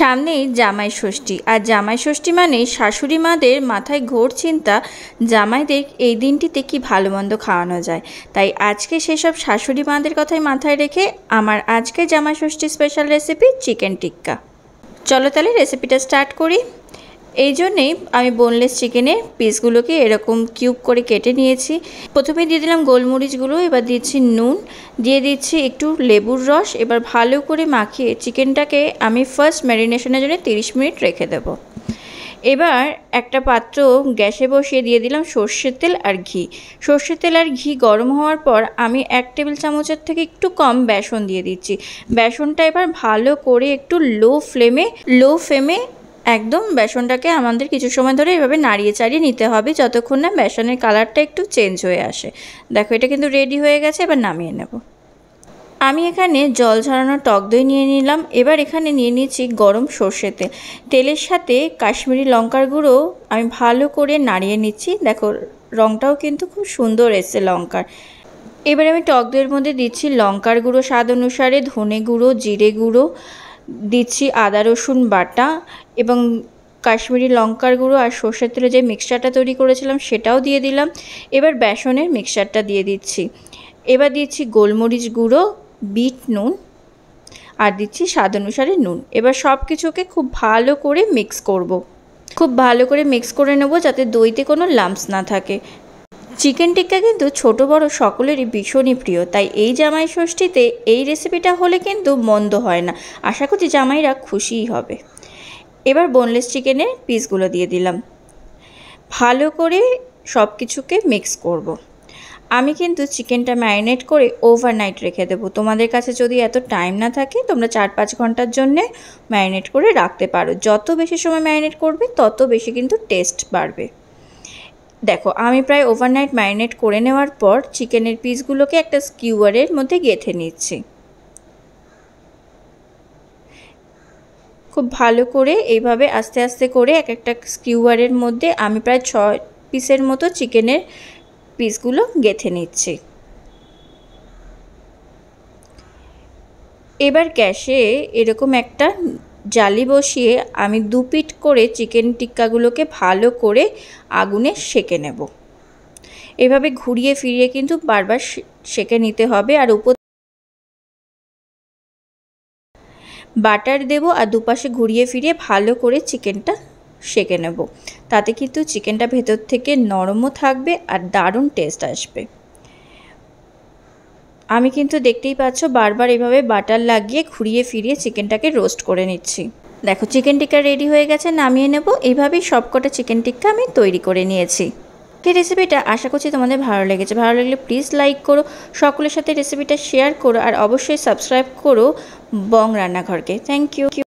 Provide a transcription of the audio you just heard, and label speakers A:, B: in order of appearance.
A: সামনেই জামাই ষষ্ঠী আর জামাই ষষ্ঠী মানে শাশুড়ি মাদের মাথায় ঘোর চিন্তা জামাইদের এই দিনটিতে কি ভালো মন্দ খাওয়ানো যায় তাই আজকে সেসব শাশুড়ি মাদের কথাই মাথায় রেখে আমার আজকে Jamai Shashthi special recipe chicken tikka চলো তাহলে রেসিপিটা স্টার্ট করি এই জন্যেই আমি বোনলেস চিকেনের পিসগুলোকে এরকম কিউব করে কেটে নিয়েছি প্রথমে দিয়ে দিলাম গোলমরিচগুলো এবার দিচ্ছি নুন দিয়ে দিচ্ছি একটু লেবুর রস এবার ভালো করে মাখিয়ে চিকেনটাকে আমি ফার্স্ট ম্যারিনেশনের জন্য 30 মিনিট রেখে দেব এবার একটা পাত্র গ্যাসে বসিয়ে দিয়ে দিলাম সর্ষের তেল আর ঘি সর্ষের তেল আর ঘি গরম হওয়ার পর আমি এক টেবিল চামচের থেকে একটু কম বেসন দিয়ে দিচ্ছি বেসনটা এবার ভালো করে একটু লো ফ্লেমে লো ফ্লেমে একদম বেসনটাকে আমাদের কিছু সময় ধরে এভাবে নাড়িয়ে চাড়িয়ে নিতে হবে যতক্ষণ না বেসনের কালারটা একটু চেঞ্জ হয়ে আসে দেখো এটা কিন্তু রেডি হয়ে গেছে এবার নামিয়ে নেব আমি এখানে জল ঝরানো টক দই নিয়ে নিলাম এবার এখানে নিয়ে নিয়েছি গরম সর্ষে তেল তেলের সাথে কাশ্মীরি লঙ্কার গুঁড়ো আমি ভালো করে নাড়িয়ে নিচ্ছি দেখো রঙটাও কিন্তু খুব সুন্দর এসছে লঙ্কার এবার আমি টক দইয়ের মধ্যে দিচ্ছি লঙ্কার গুঁড়ো স্বাদ অনুসারে ধনে গুঁড়ো জিরে গুঁড়ো দিচ্ছি আদা রসুন বাটা এবং কাশ্মীরি লঙ্কার গুঁড়ো আর সর্ষের তেলে যে মিক্সচারটা তৈরি করেছিলাম সেটাও দিয়ে দিলাম এবার বেসনের মিক্সচারটা দিয়ে দিচ্ছি এবার দিচ্ছি গোলমরিচ গুঁড়ো বিট নুন আর দিচ্ছি স্বাদ অনুসারে নুন এবার সব কিছুকে খুব ভালো করে মিক্স করব। খুব ভালো করে মিক্স করে নেব যাতে দইতে কোনো লাম্পস না থাকে চিকেন টিক্কা কিন্তু ছোট বড় সকলেরই ভীষণই প্রিয় তাই এই জামাই ষষ্ঠীতে এই রেসিপিটা হলে কিন্তু মন্দ হয় না আশা করছি জামাইরা খুশিই হবে এবার বোনলেস চিকেনের পিসগুলো দিয়ে দিলাম ভালো করে সব কিছুকে মিক্স করব। আমি কিন্তু চিকেনটা ম্যারিনেট করে ওভারনাইট রেখে দেবো তোমাদের কাছে যদি এত টাইম না থাকে তোমরা চার পাঁচ ঘন্টার জন্যে ম্যারিনেট করে রাখতে পারো যত বেশি সময় ম্যারিনেট করবে তত বেশি কিন্তু টেস্ট বাড়বে দেখো আমি প্রায় ওভারনাইট ম্যারিনেট করে নেওয়ার পর চিকেনের পিসগুলোকে একটা স্কিউয়ারের মধ্যে গেঁথে নিচ্ছি খুব ভালো করে এইভাবে আস্তে আস্তে করে এক একটা স্কিউয়ারের মধ্যে আমি প্রায় ছয় পিসের মতো চিকেনের পিসগুলো গেঁথে নিচ্ছি এবার গ্যাসে এরকম একটা জালি বসিয়ে আমি দুপিট করে চিকেন টিক্কাগুলোকে ভালো করে আগুনে সেকে নেব এভাবে ঘুরিয়ে ফিরিয়ে কিন্তু বারবার সেকে নিতে হবে আর উপর বাটার দেব আর দুপাশে ঘুরিয়ে ফিরিয়ে ভালো করে চিকেনটা সেকে নেব তাতে কিন্তু চিকেনটা ভেতর থেকে নরমও থাকবে আর দারুণ টেস্ট আসবে আমি কিন্তু দেখতেই পাচ্ছ বারবার এভাবে বাটার লাগিয়ে ঘুরিয়ে ফিরিয়ে চিকেনটাকে রোস্ট করে নিচ্ছি দেখো চিকেন টিক্কা রেডি হয়ে গেছে নামিয়ে নেব এইভাবেই সবকটা চিকেন টিক্কা আমি তৈরি করে নিয়েছি এই রেসিপিটা আশা করছি তোমাদের ভালো লেগেছে ভালো লাগলে প্লিজ লাইক করো সকলের সাথে রেসিপিটা শেয়ার করো আর অবশ্যই সাবস্ক্রাইব করো বং রান্নাঘরকে থ্যাংক ইউ